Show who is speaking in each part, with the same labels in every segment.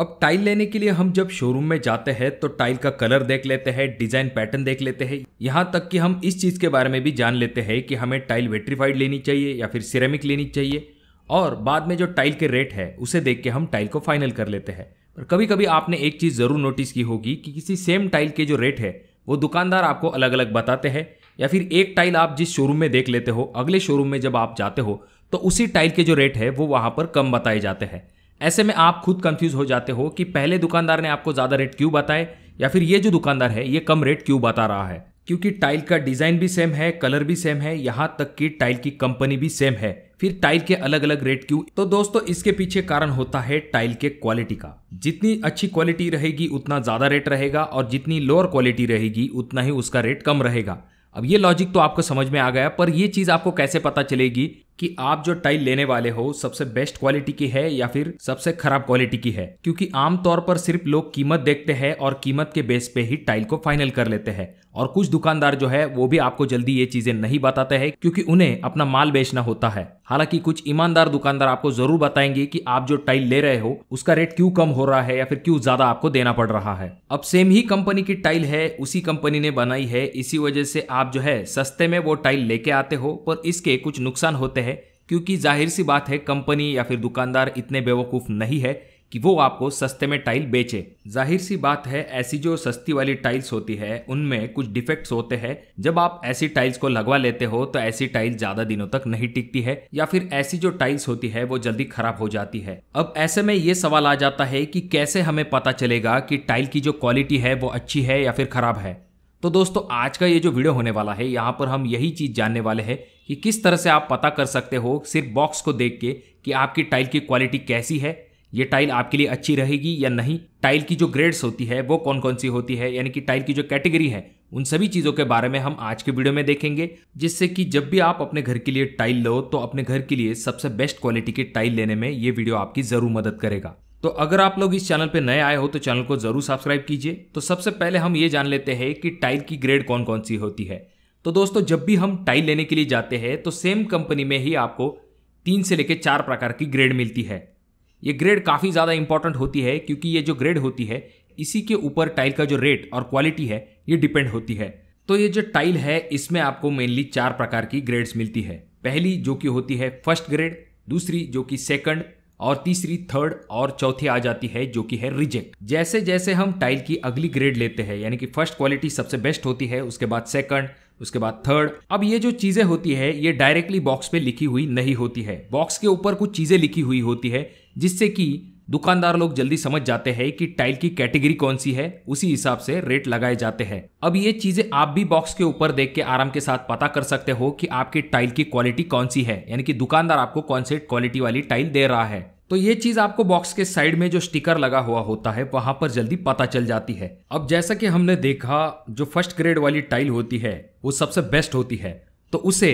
Speaker 1: अब टाइल लेने के लिए हम जब शोरूम में जाते हैं तो टाइल का कलर देख लेते हैं डिजाइन पैटर्न देख लेते हैं यहाँ तक कि हम इस चीज़ के बारे में भी जान लेते हैं कि हमें टाइल वेट्रीफाइड लेनी चाहिए या फिर सिरेमिक लेनी चाहिए और बाद में जो टाइल के रेट है उसे देख के हम टाइल को फाइनल कर लेते हैं पर कभी कभी आपने एक चीज़ ज़रूर नोटिस की होगी कि किसी सेम टाइल के जो रेट है वो दुकानदार आपको अलग अलग बताते हैं या फिर एक टाइल आप जिस शोरूम में देख लेते हो अगले शोरूम में जब आप जाते हो तो उसी टाइल के जो रेट है वो वहाँ पर कम बताए जाते हैं ऐसे में आप खुद कंफ्यूज हो जाते हो कि पहले दुकानदार ने आपको ज़्यादा रेट क्यों बताए या फिर ये जो दुकानदार है ये कम रेट क्यों बता रहा है क्योंकि टाइल का डिज़ाइन भी सेम है कलर भी सेम है यहाँ तक कि टाइल की कंपनी भी सेम है फिर टाइल के अलग अलग रेट क्यों तो दोस्तों इसके पीछे कारण होता है टाइल के क्वालिटी का जितनी अच्छी क्वालिटी रहेगी उतना ज़्यादा रेट रहेगा और जितनी लोअर क्वालिटी रहेगी उतना ही उसका रेट कम रहेगा अब ये लॉजिक तो आपको समझ में आ गया पर ये चीज़ आपको कैसे पता चलेगी कि आप जो टाइल लेने वाले हो सबसे बेस्ट क्वालिटी की है या फिर सबसे खराब क्वालिटी की है क्योंकि आमतौर पर सिर्फ लोग कीमत देखते हैं और कीमत के बेस पे ही टाइल को फाइनल कर लेते हैं और कुछ दुकानदार जो है वो भी आपको जल्दी ये चीजें नहीं बताते हैं क्योंकि उन्हें अपना माल बेचना होता है हालांकि कुछ ईमानदार दुकानदार आपको जरूर बताएंगे कि आप जो टाइल ले रहे हो उसका रेट क्यों कम हो रहा है या फिर क्यों ज्यादा आपको देना पड़ रहा है अब सेम ही कंपनी की टाइल है उसी कंपनी ने बनाई है इसी वजह से आप जो है सस्ते में वो टाइल लेके आते हो पर इसके कुछ नुकसान होते हैं क्योंकि जाहिर सी बात है कंपनी या फिर दुकानदार इतने बेवकूफ नहीं है कि वो आपको सस्ते में टाइल बेचे जाहिर सी बात है ऐसी जो सस्ती वाली टाइल्स होती है उनमें कुछ डिफेक्ट्स होते हैं जब आप ऐसी टाइल्स को लगवा लेते हो तो ऐसी टाइल ज्यादा दिनों तक नहीं टिकती है या फिर ऐसी जो टाइल्स होती है वो जल्दी खराब हो जाती है अब ऐसे में ये सवाल आ जाता है कि कैसे हमें पता चलेगा कि टाइल की जो क्वालिटी है वो अच्छी है या फिर खराब है तो दोस्तों आज का ये जो वीडियो होने वाला है यहाँ पर हम यही चीज जानने वाले हैं कि किस तरह से आप पता कर सकते हो सिर्फ बॉक्स को देख के कि आपकी टाइल की क्वालिटी कैसी है ये टाइल आपके लिए अच्छी रहेगी या नहीं टाइल की जो ग्रेड्स होती है वो कौन कौन सी होती है यानी कि टाइल की जो कैटेगरी है उन सभी चीज़ों के बारे में हम आज के वीडियो में देखेंगे जिससे कि जब भी आप अपने घर के लिए टाइल लो तो अपने घर के लिए सबसे बेस्ट क्वालिटी की टाइल लेने में ये वीडियो आपकी ज़रूर मदद करेगा तो अगर आप लोग इस चैनल पर नए आए हो तो चैनल को ज़रूर सब्सक्राइब कीजिए तो सबसे पहले हम ये जान लेते हैं कि टाइल की ग्रेड कौन कौन सी होती है तो दोस्तों जब भी हम टाइल लेने के लिए जाते हैं तो सेम कंपनी में ही आपको तीन से लेकर चार प्रकार की ग्रेड मिलती है ये ग्रेड काफ़ी ज़्यादा इंपॉर्टेंट होती है क्योंकि ये जो ग्रेड होती है इसी के ऊपर टाइल का जो रेट और क्वालिटी है ये डिपेंड होती है तो ये जो टाइल है इसमें आपको मेनली चार प्रकार की ग्रेड्स मिलती है पहली जो कि होती है फर्स्ट ग्रेड दूसरी जो कि सेकंड और तीसरी थर्ड और चौथी आ जाती है जो कि है रिजेक्ट जैसे जैसे हम टाइल की अगली ग्रेड लेते हैं यानी कि फर्स्ट क्वालिटी सबसे बेस्ट होती है उसके बाद सेकंड उसके बाद थर्ड अब ये जो चीजें होती है ये डायरेक्टली बॉक्स पे लिखी हुई नहीं होती है बॉक्स के ऊपर कुछ चीजें लिखी हुई होती है जिससे कि दुकानदार लोग जल्दी समझ जाते हैं कि टाइल की कैटेगरी कौन सी है उसी हिसाब से रेट लगाए जाते हैं अब ये चीजें आप भी बॉक्स के ऊपर देख के आराम के साथ पता कर सकते हो कि आपकी टाइल की क्वालिटी कौन सी है यानी कि दुकानदार आपको कौन से क्वालिटी वाली टाइल दे रहा है तो ये चीज आपको बॉक्स के साइड में जो स्टिकर लगा हुआ होता है वहां पर जल्दी पता चल जाती है अब जैसा कि हमने देखा जो फर्स्ट ग्रेड वाली टाइल होती है वो सबसे बेस्ट होती है तो उसे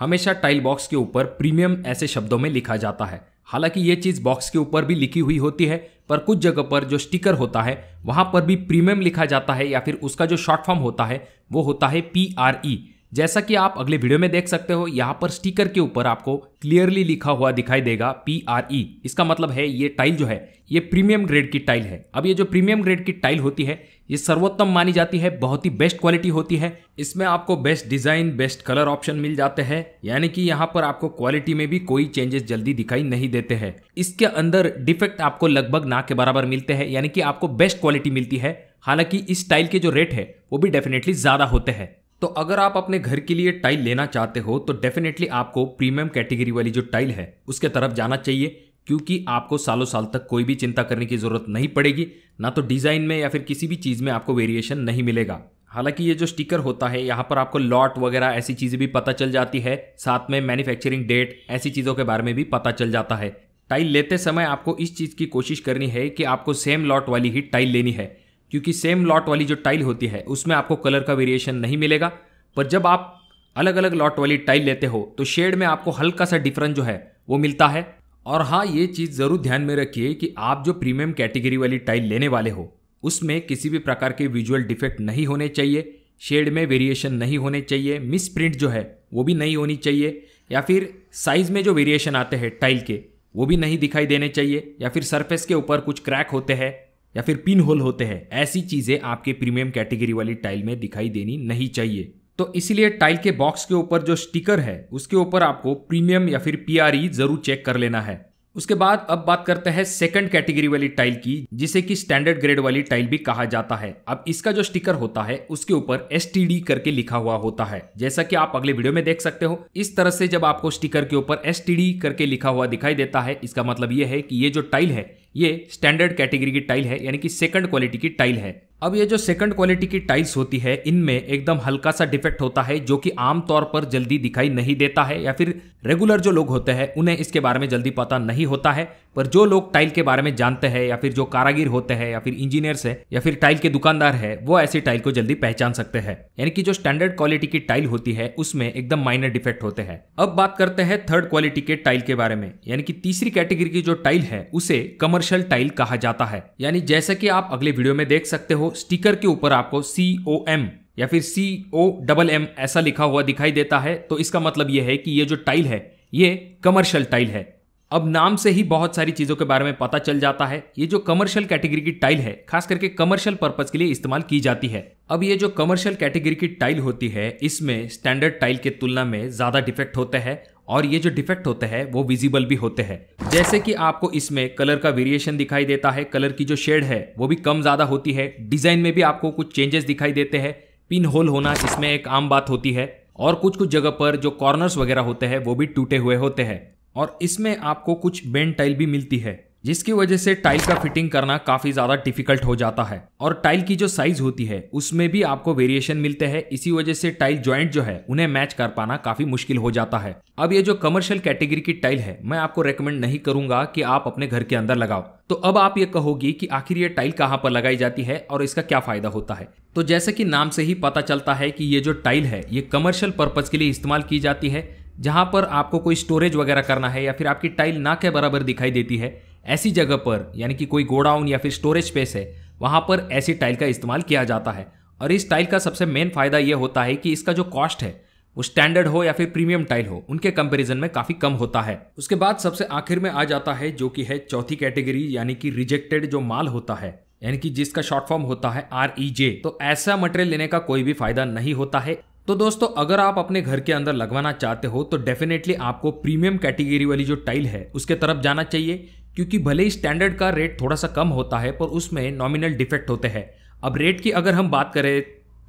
Speaker 1: हमेशा टाइल बॉक्स के ऊपर प्रीमियम ऐसे शब्दों में लिखा जाता है हालांकि ये चीज़ बॉक्स के ऊपर भी लिखी हुई होती है पर कुछ जगह पर जो स्टिकर होता है वहाँ पर भी प्रीमियम लिखा जाता है या फिर उसका जो शॉर्ट फॉर्म होता है वो होता है पी आर ई जैसा कि आप अगले वीडियो में देख सकते हो यहाँ पर स्टिकर के ऊपर आपको क्लियरली लिखा हुआ दिखाई देगा पी आर ई इसका मतलब है ये टाइल जो है ये प्रीमियम ग्रेड की टाइल है अब ये जो प्रीमियम ग्रेड की टाइल होती है ये सर्वोत्तम मानी जाती है बहुत ही बेस्ट क्वालिटी होती है इसमें आपको best design best colour option मिल जाते हैं यानी कि यहाँ पर आपको क्वालिटी में भी कोई चेंजेस जल्दी दिखाई नहीं देते हैं इसके अंदर डिफेक्ट आपको लगभग ना के बराबर मिलते हैं यानी कि आपको बेस्ट क्वालिटी मिलती है हालांकि इस टाइल के जो रेट है वो भी डेफिनेटली ज़्यादा होते हैं तो अगर आप अपने घर के लिए टाइल लेना चाहते हो तो डेफिनेटली आपको प्रीमियम कैटेगरी वाली जो टाइल है उसके तरफ जाना चाहिए क्योंकि आपको सालों साल तक कोई भी चिंता करने की ज़रूरत नहीं पड़ेगी ना तो डिज़ाइन में या फिर किसी भी चीज़ में आपको वेरिएशन नहीं मिलेगा हालांकि ये जो स्टिकर होता है यहाँ पर आपको लॉट वगैरह ऐसी चीज़ें भी पता चल जाती है साथ में मैन्युफैक्चरिंग डेट ऐसी चीज़ों के बारे में भी पता चल जाता है टाइल लेते समय आपको इस चीज़ की कोशिश करनी है कि आपको सेम लॉट वाली ही टाइल लेनी है क्योंकि सेम लॉट वाली जो टाइल होती है उसमें आपको कलर का वेरिएशन नहीं मिलेगा पर जब आप अलग अलग लॉट वाली टाइल लेते हो तो शेड में आपको हल्का सा डिफरेंस जो है वो मिलता है और हाँ ये चीज़ ज़रूर ध्यान में रखिए कि आप जो प्रीमियम कैटेगरी वाली टाइल लेने वाले हो उसमें किसी भी प्रकार के विजुअल डिफेक्ट नहीं होने चाहिए शेड में वेरिएशन नहीं होने चाहिए मिस प्रिंट जो है वो भी नहीं होनी चाहिए या फिर साइज़ में जो वेरिएशन आते हैं टाइल के वो भी नहीं दिखाई देने चाहिए या फिर सरफेस के ऊपर कुछ क्रैक होते हैं या फिर पिन होल होते हैं ऐसी चीज़ें आपके प्रीमियम कैटेगरी वाली टाइल में दिखाई देनी नहीं चाहिए तो इसीलिए टाइल के बॉक्स के ऊपर जो स्टिकर है उसके ऊपर आपको प्रीमियम या फिर पी e जरूर चेक कर लेना है उसके बाद अब बात करते हैं सेकंड कैटेगरी वाली टाइल की जिसे कि स्टैंडर्ड ग्रेड वाली टाइल भी कहा जाता है अब इसका जो स्टिकर होता है उसके ऊपर एस करके लिखा हुआ होता है जैसा कि आप अगले वीडियो में देख सकते हो इस तरह से जब आपको स्टिकर के ऊपर एस करके लिखा हुआ दिखाई देता है इसका मतलब यह है कि ये जो टाइल है ये स्टैंडर्ड कैटेगरी की टाइल है यानी कि सेकंड क्वालिटी की टाइल है अब ये जो सेकंड क्वालिटी की टाइल्स होती है इनमें एकदम हल्का सा डिफेक्ट होता है जो कि आमतौर पर जल्दी दिखाई नहीं देता है या फिर रेगुलर जो लोग होते हैं उन्हें इसके बारे में जल्दी पता नहीं होता है पर जो लोग टाइल के बारे में जानते हैं या फिर जो कारागिर होते हैं या फिर इंजीनियर्स है या फिर टाइल के दुकानदार है वो ऐसी टाइल को जल्दी पहचान सकते हैं यानी कि जो स्टैंडर्ड क्वालिटी की टाइल होती है उसमें एकदम माइनर डिफेक्ट होते हैं अब बात करते हैं थर्ड क्वालिटी के टाइल के बारे में यानी कि तीसरी कैटेगरी की जो टाइल है उसे कमर्शियल टाइल कहा जाता है यानी जैसे कि आप अगले वीडियो में देख सकते हो स्टिकर के ऊपर आपको सी ओ एम या फिर सी ओ डबल एम ऐसा लिखा हुआ दिखाई देता है तो इसका मतलब यह है कि ये जो टाइल है ये कमर्शियल टाइल है अब नाम से ही बहुत सारी चीज़ों के बारे में पता चल जाता है ये जो कमर्शियल कैटेगरी की टाइल है खास करके कमर्शियल पर्पज के लिए इस्तेमाल की जाती है अब ये जो कमर्शियल कैटेगरी की टाइल होती है इसमें स्टैंडर्ड टाइल के तुलना में ज़्यादा डिफेक्ट होते हैं और ये जो डिफेक्ट होते हैं वो विजिबल भी होते हैं जैसे कि आपको इसमें कलर का वेरिएशन दिखाई देता है कलर की जो शेड है वो भी कम ज़्यादा होती है डिज़ाइन में भी आपको कुछ चेंजेस दिखाई देते हैं पिन होल होना इसमें एक आम बात होती है और कुछ कुछ जगह पर जो कॉर्नर्स वगैरह होते हैं वो भी टूटे हुए होते हैं और इसमें आपको कुछ बेंड टाइल भी मिलती है जिसकी वजह से टाइल का फिटिंग करना काफी ज्यादा डिफिकल्ट हो जाता है और टाइल की जो साइज होती है उसमें भी आपको वेरिएशन मिलते हैं इसी वजह से टाइल ज्वाइंट जो है उन्हें मैच कर पाना काफी मुश्किल हो जाता है अब ये जो कमर्शियल कैटेगरी की टाइल है मैं आपको रेकमेंड नहीं करूंगा कि आप अपने घर के अंदर लगाओ तो अब आप ये कहोगी कि आखिर ये टाइल कहाँ पर लगाई जाती है और इसका क्या फायदा होता है तो जैसे कि नाम से ही पता चलता है कि ये जो टाइल है ये कमर्शियल पर्पज के लिए इस्तेमाल की जाती है जहाँ पर आपको कोई स्टोरेज वगैरह करना है या फिर आपकी टाइल ना के बराबर दिखाई देती है ऐसी जगह पर यानी कि कोई गोडाउन या फिर स्टोरेज स्पेस है वहाँ पर ऐसी टाइल का इस्तेमाल किया जाता है और इस टाइल का सबसे मेन फायदा ये होता है कि इसका जो कॉस्ट है वो स्टैंडर्ड हो या फिर प्रीमियम टाइल हो उनके कंपैरिजन में काफी कम होता है उसके बाद सबसे आखिर में आ जाता है जो कि है चौथी कैटेगरी यानी कि रिजेक्टेड जो माल होता है यानी कि जिसका शॉर्ट फॉर्म होता है आर ई जे तो ऐसा मटेरियल लेने का कोई भी फायदा नहीं होता है तो दोस्तों अगर आप अपने घर के अंदर लगवाना चाहते हो तो डेफिनेटली आपको प्रीमियम कैटेगरी वाली जो टाइल है उसके तरफ जाना चाहिए क्योंकि भले ही स्टैंडर्ड का रेट थोड़ा सा कम होता है पर उसमें नॉमिनल डिफेक्ट होते हैं अब रेट की अगर हम बात करें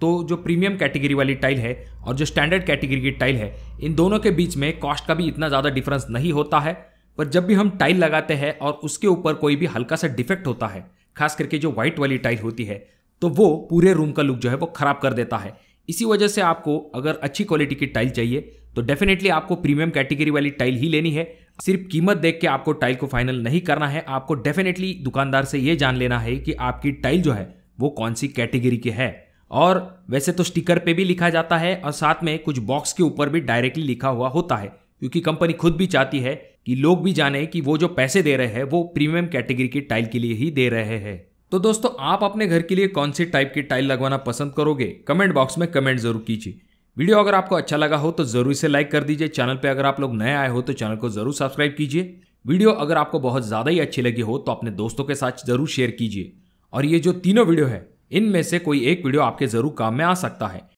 Speaker 1: तो जो प्रीमियम कैटेगरी वाली टाइल है और जो स्टैंडर्ड कैटेगरी की टाइल है इन दोनों के बीच में कॉस्ट का भी इतना ज़्यादा डिफरेंस नहीं होता है पर जब भी हम टाइल लगाते हैं और उसके ऊपर कोई भी हल्का सा डिफेक्ट होता है खास करके जो व्हाइट वाली टाइल होती है तो वो पूरे रूम का लुक जो है वो खराब कर देता है इसी वजह से आपको अगर अच्छी क्वालिटी की टाइल चाहिए तो डेफिनेटली आपको प्रीमियम कैटेगरी वाली टाइल ही लेनी है सिर्फ कीमत देख के आपको टाइल को फाइनल नहीं करना है आपको डेफिनेटली दुकानदार से ये जान लेना है कि आपकी टाइल जो है वो कौन सी कैटेगरी की है और वैसे तो स्टिकर पे भी लिखा जाता है और साथ में कुछ बॉक्स के ऊपर भी डायरेक्टली लिखा हुआ होता है क्योंकि कंपनी खुद भी चाहती है कि लोग भी जाने कि वो जो पैसे दे रहे हैं वो प्रीमियम कैटेगरी की टाइल के लिए ही दे रहे हैं तो दोस्तों आप अपने घर के लिए कौन सी टाइप की टाइल लगवाना पसंद करोगे कमेंट बॉक्स में कमेंट जरूर कीजिए वीडियो अगर आपको अच्छा लगा हो तो जरूर इसे लाइक कर दीजिए चैनल पर अगर आप लोग नए आए हो तो चैनल को जरूर सब्सक्राइब कीजिए वीडियो अगर आपको बहुत ज़्यादा ही अच्छी लगी हो तो अपने दोस्तों के साथ जरूर शेयर कीजिए और ये जो तीनों वीडियो है इनमें से कोई एक वीडियो आपके जरूर काम में आ सकता है